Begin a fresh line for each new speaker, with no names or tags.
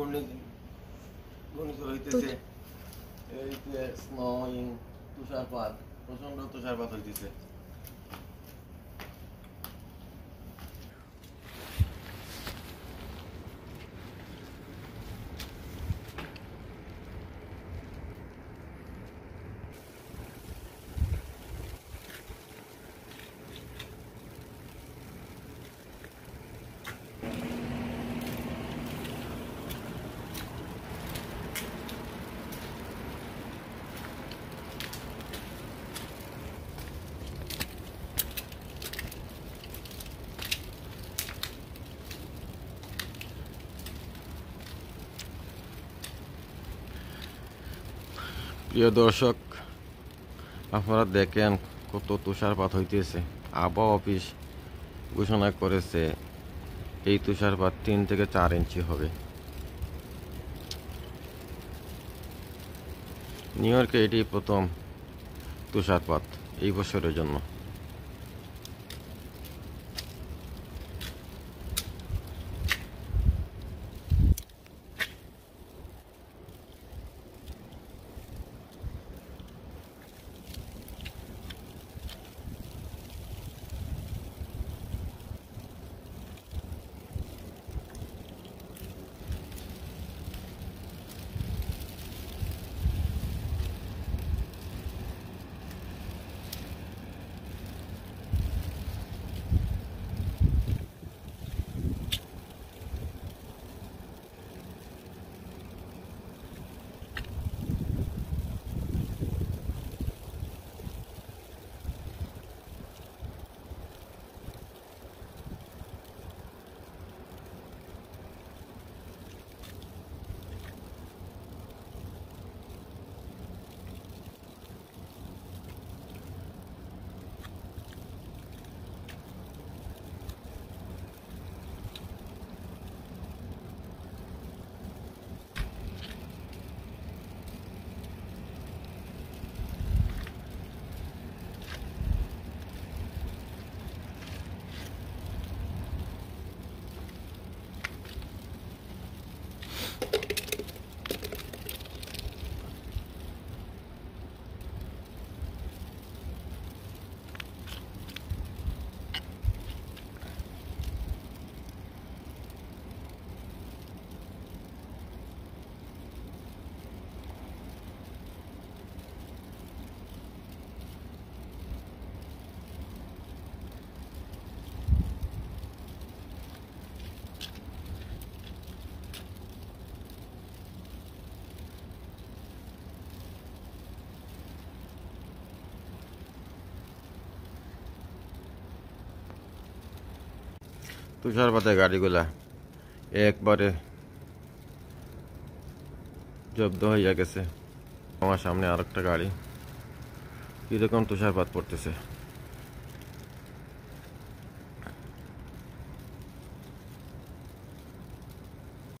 গণিত গণিত হইতেছে এই স্নোয়িং তুষারপাত প্রচন্ড তুষারপাত হইতেছে
প্রিয় দর্শক আপনারা দেখেন কত তুষারপাত হইতেছে আবহাওয়া অফিস ঘোষণা করেছে এই তুষারপাত তিন থেকে চার ইঞ্চি হবে নিউ ইয়র্কে এটি প্রথম তুষারপাত এই বছরের জন্য तुषारपात गाड़ीगुल्ला एक बारे जब्द हो गए हमारे सामने आकटा गाड़ी कम तुषारपात पड़ते से